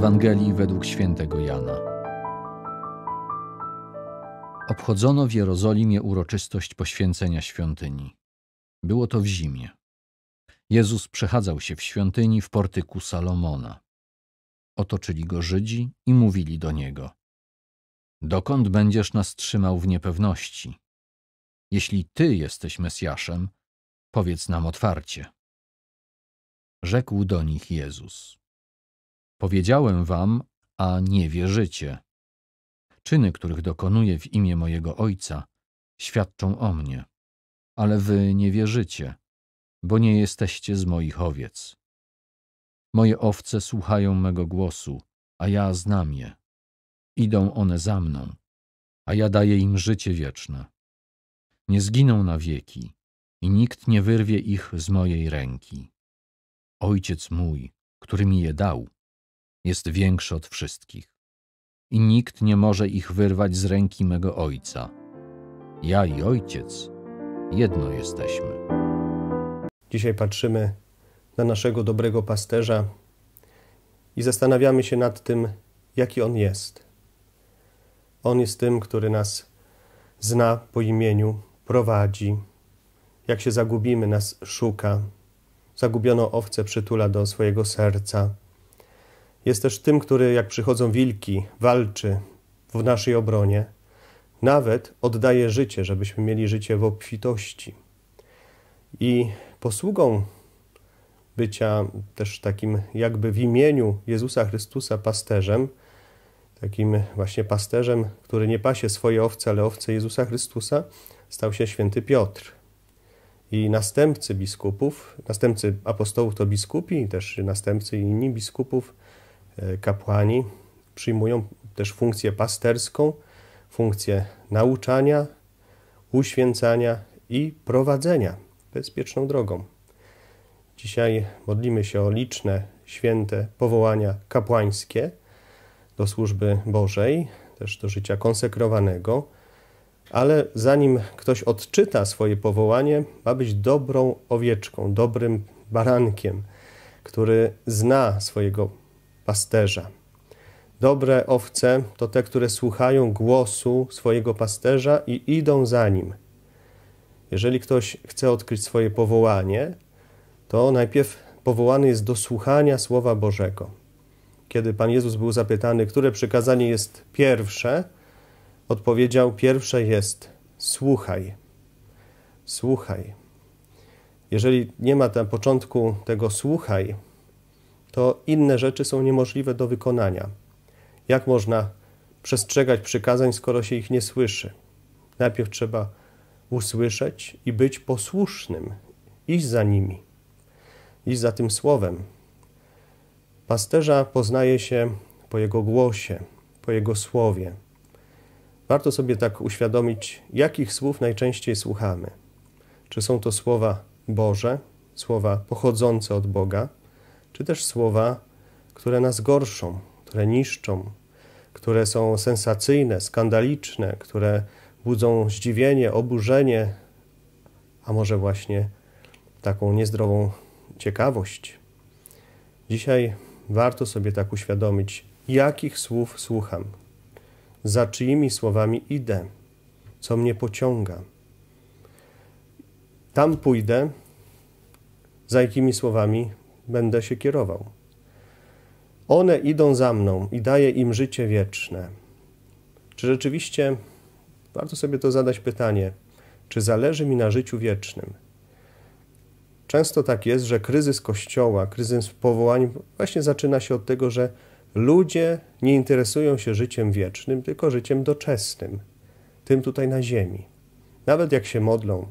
Ewangelii według świętego Jana. Obchodzono w Jerozolimie uroczystość poświęcenia świątyni. Było to w zimie. Jezus przechadzał się w świątyni w portyku Salomona. Otoczyli go Żydzi i mówili do niego: Dokąd będziesz nas trzymał w niepewności? Jeśli ty jesteś Mesjaszem, powiedz nam otwarcie. Rzekł do nich Jezus: Powiedziałem wam, a nie wierzycie. Czyny, których dokonuję w imię mojego Ojca, świadczą o mnie. Ale wy nie wierzycie, bo nie jesteście z moich owiec. Moje owce słuchają mego głosu, a ja znam je. Idą one za mną, a ja daję im życie wieczne. Nie zginą na wieki i nikt nie wyrwie ich z mojej ręki. Ojciec mój, który mi je dał, jest większy od wszystkich i nikt nie może ich wyrwać z ręki mego Ojca. Ja i Ojciec jedno jesteśmy. Dzisiaj patrzymy na naszego dobrego pasterza i zastanawiamy się nad tym, jaki on jest. On jest tym, który nas zna po imieniu, prowadzi. Jak się zagubimy, nas szuka. Zagubioną owcę przytula do swojego serca jest też tym, który jak przychodzą wilki, walczy w naszej obronie, nawet oddaje życie, żebyśmy mieli życie w obfitości. I posługą bycia też takim jakby w imieniu Jezusa Chrystusa pasterzem, takim właśnie pasterzem, który nie pasie swoje owce, ale owce Jezusa Chrystusa, stał się święty Piotr. I następcy biskupów, następcy apostołów to biskupi, też następcy inni biskupów E, kapłani przyjmują też funkcję pasterską, funkcję nauczania, uświęcania i prowadzenia bezpieczną drogą. Dzisiaj modlimy się o liczne święte powołania kapłańskie do służby Bożej, też do życia konsekrowanego. Ale zanim ktoś odczyta swoje powołanie, ma być dobrą owieczką, dobrym barankiem, który zna swojego pasterza. Dobre owce to te, które słuchają głosu swojego pasterza i idą za nim. Jeżeli ktoś chce odkryć swoje powołanie, to najpierw powołany jest do słuchania Słowa Bożego. Kiedy Pan Jezus był zapytany, które przykazanie jest pierwsze, odpowiedział: Pierwsze jest słuchaj. Słuchaj. Jeżeli nie ma na początku tego słuchaj, to inne rzeczy są niemożliwe do wykonania. Jak można przestrzegać przykazań, skoro się ich nie słyszy? Najpierw trzeba usłyszeć i być posłusznym, iść za nimi, iść za tym słowem. Pasterza poznaje się po jego głosie, po jego słowie. Warto sobie tak uświadomić, jakich słów najczęściej słuchamy. Czy są to słowa Boże, słowa pochodzące od Boga, czy też słowa, które nas gorszą, które niszczą, które są sensacyjne, skandaliczne, które budzą zdziwienie, oburzenie, a może właśnie taką niezdrową ciekawość. Dzisiaj warto sobie tak uświadomić, jakich słów słucham, za czyimi słowami idę, co mnie pociąga. Tam pójdę, za jakimi słowami będę się kierował. One idą za mną i daję im życie wieczne. Czy rzeczywiście, warto sobie to zadać pytanie, czy zależy mi na życiu wiecznym? Często tak jest, że kryzys kościoła, kryzys powołań właśnie zaczyna się od tego, że ludzie nie interesują się życiem wiecznym, tylko życiem doczesnym, tym tutaj na ziemi. Nawet jak się modlą,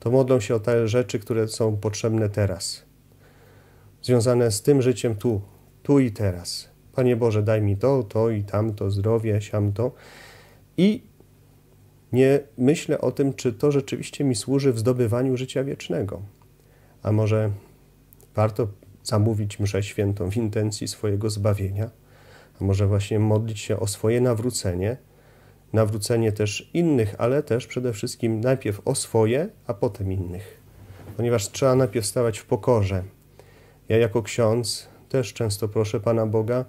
to modlą się o te rzeczy, które są potrzebne teraz związane z tym życiem tu, tu i teraz. Panie Boże, daj mi to, to i tamto, zdrowie, siamto. I nie myślę o tym, czy to rzeczywiście mi służy w zdobywaniu życia wiecznego. A może warto zamówić mszę świętą w intencji swojego zbawienia, a może właśnie modlić się o swoje nawrócenie, nawrócenie też innych, ale też przede wszystkim najpierw o swoje, a potem innych. Ponieważ trzeba najpierw stawać w pokorze, ja jako ksiądz też często proszę Pana Boga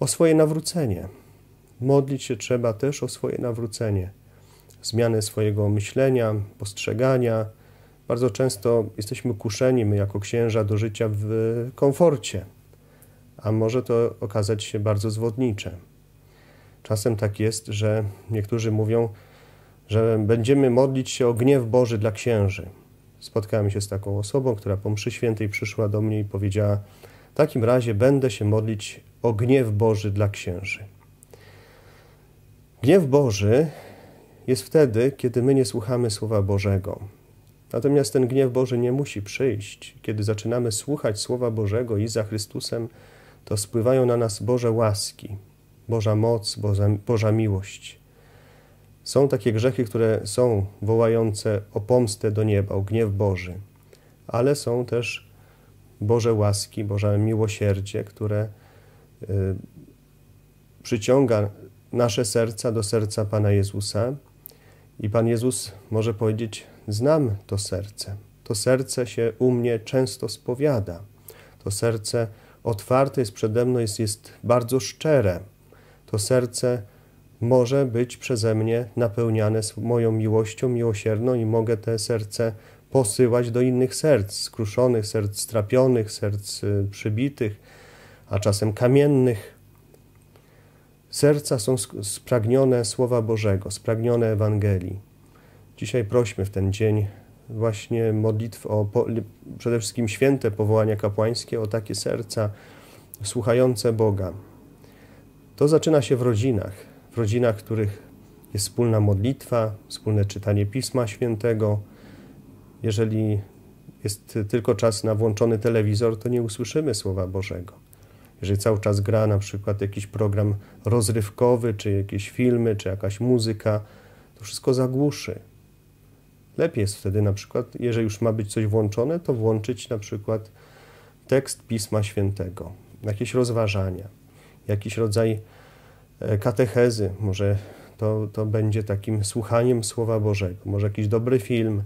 o swoje nawrócenie. Modlić się trzeba też o swoje nawrócenie, zmianę swojego myślenia, postrzegania. Bardzo często jesteśmy kuszeni, my jako księża, do życia w komforcie, a może to okazać się bardzo zwodnicze. Czasem tak jest, że niektórzy mówią, że będziemy modlić się o gniew Boży dla księży spotkałem się z taką osobą, która po mszy świętej przyszła do mnie i powiedziała: W takim razie będę się modlić o gniew Boży dla księży. Gniew Boży jest wtedy, kiedy my nie słuchamy Słowa Bożego. Natomiast ten gniew Boży nie musi przyjść. Kiedy zaczynamy słuchać Słowa Bożego i za Chrystusem, to spływają na nas Boże łaski, Boża moc, Boża, Boża miłość. Są takie grzechy, które są wołające o pomstę do nieba, o gniew Boży, ale są też Boże łaski, Boże miłosierdzie, które y, przyciąga nasze serca do serca Pana Jezusa. I Pan Jezus może powiedzieć: Znam to serce. To serce się u mnie często spowiada. To serce otwarte jest przede mną, jest, jest bardzo szczere. To serce może być przeze mnie napełniane moją miłością miłosierną i mogę te serce posyłać do innych serc, skruszonych, serc strapionych, serc y, przybitych, a czasem kamiennych. Serca są spragnione Słowa Bożego, spragnione Ewangelii. Dzisiaj prośmy w ten dzień właśnie modlitw o po, przede wszystkim święte powołania kapłańskie, o takie serca słuchające Boga. To zaczyna się w rodzinach w rodzinach, w których jest wspólna modlitwa, wspólne czytanie Pisma Świętego. Jeżeli jest tylko czas na włączony telewizor, to nie usłyszymy Słowa Bożego. Jeżeli cały czas gra na przykład jakiś program rozrywkowy, czy jakieś filmy, czy jakaś muzyka, to wszystko zagłuszy. Lepiej jest wtedy na przykład, jeżeli już ma być coś włączone, to włączyć na przykład tekst Pisma Świętego, jakieś rozważania, jakiś rodzaj E, katechezy, może to, to będzie takim słuchaniem Słowa Bożego, może jakiś dobry film,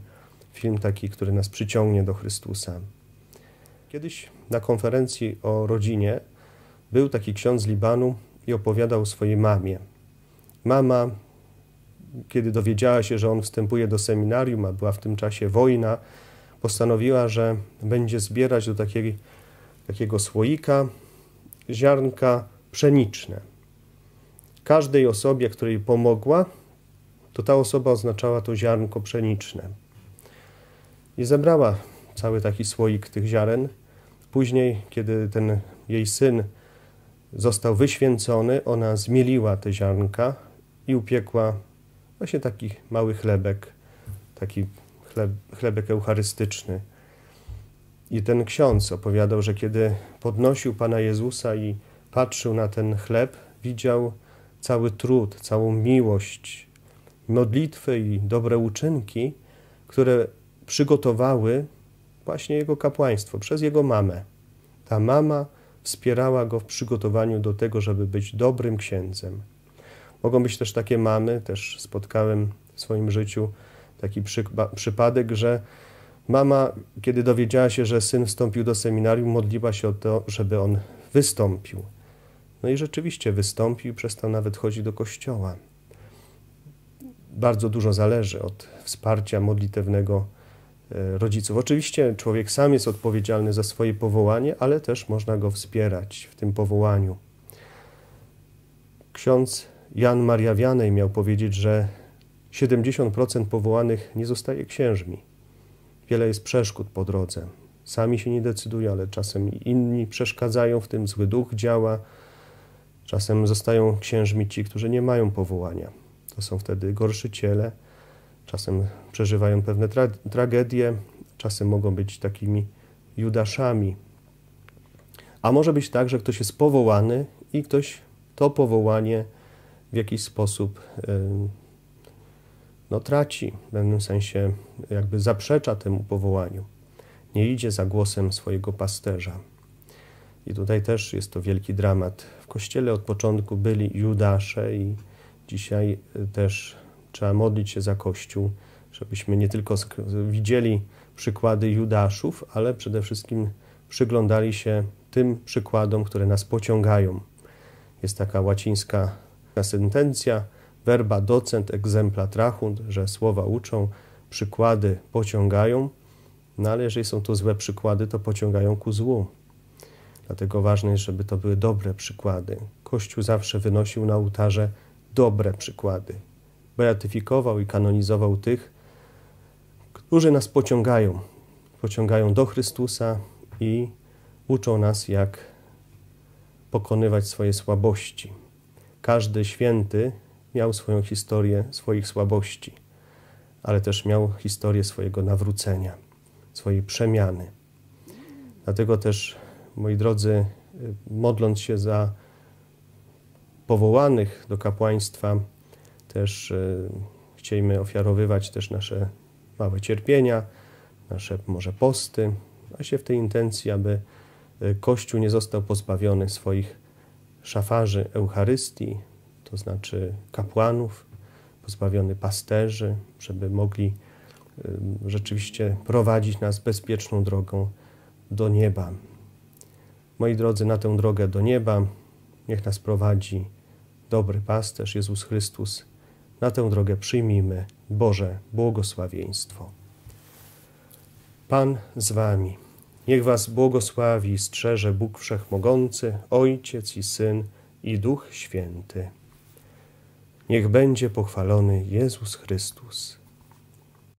film taki, który nas przyciągnie do Chrystusa. Kiedyś na konferencji o rodzinie był taki ksiądz z Libanu i opowiadał swojej mamie. Mama, kiedy dowiedziała się, że on wstępuje do seminarium, a była w tym czasie wojna, postanowiła, że będzie zbierać do takiej, takiego słoika ziarnka pszeniczne każdej osobie, której pomogła, to ta osoba oznaczała to ziarnko pszeniczne. I zebrała cały taki słoik tych ziaren. Później, kiedy ten jej syn został wyświęcony, ona zmieliła te ziarnka i upiekła właśnie taki mały chlebek, taki chleb, chlebek eucharystyczny. I ten ksiądz opowiadał, że kiedy podnosił Pana Jezusa i patrzył na ten chleb, widział cały trud, całą miłość, modlitwy i dobre uczynki, które przygotowały właśnie jego kapłaństwo przez jego mamę. Ta mama wspierała go w przygotowaniu do tego, żeby być dobrym księdzem. Mogą być też takie mamy, też spotkałem w swoim życiu taki przy, przypadek, że mama, kiedy dowiedziała się, że syn wstąpił do seminarium, modliła się o to, żeby on wystąpił. No i rzeczywiście wystąpił, przestał nawet chodzić do kościoła. Bardzo dużo zależy od wsparcia modlitewnego e, rodziców. Oczywiście człowiek sam jest odpowiedzialny za swoje powołanie, ale też można go wspierać w tym powołaniu. Ksiądz Jan Maria Wianej miał powiedzieć, że 70% powołanych nie zostaje księżmi. Wiele jest przeszkód po drodze. Sami się nie decydują, ale czasem inni przeszkadzają, w tym zły duch działa, Czasem zostają księżmi ci, którzy nie mają powołania. To są wtedy gorszyciele, czasem przeżywają pewne tra tragedie, czasem mogą być takimi judaszami. A może być tak, że ktoś jest powołany i ktoś to powołanie w jakiś sposób no, traci, w pewnym sensie jakby zaprzecza temu powołaniu. Nie idzie za głosem swojego pasterza. I tutaj też jest to wielki dramat. W kościele od początku byli Judasze i dzisiaj y, też trzeba modlić się za Kościół, żebyśmy nie tylko widzieli przykłady Judaszów, ale przede wszystkim przyglądali się tym przykładom, które nas pociągają. Jest taka łacińska sentencja verba docent exempla trahunt, że słowa uczą, przykłady pociągają, no ale jeżeli są to złe przykłady, to pociągają ku złu. Dlatego ważne jest, żeby to były dobre przykłady. Kościół zawsze wynosił na ołtarze dobre przykłady. Beatyfikował i kanonizował tych, którzy nas pociągają. Pociągają do Chrystusa i uczą nas, jak pokonywać swoje słabości. Każdy święty miał swoją historię swoich słabości, ale też miał historię swojego nawrócenia, swojej przemiany. Dlatego też moi drodzy, y, modląc się za powołanych do kapłaństwa, też y, chcielibyśmy ofiarowywać też nasze małe cierpienia, nasze może posty, a się w tej intencji, aby y, Kościół nie został pozbawiony swoich szafarzy Eucharystii, to znaczy kapłanów, pozbawiony pasterzy, żeby mogli rzeczywiście prowadzić nas bezpieczną drogą do nieba. Moi drodzy, na tę drogę do nieba niech nas prowadzi dobry pasterz Jezus Chrystus. Na tę drogę przyjmijmy Boże błogosławieństwo. Pan z wami. Niech was błogosławi i strzeże Bóg Wszechmogący, Ojciec i Syn i Duch Święty. Niech będzie pochwalony Jezus Chrystus.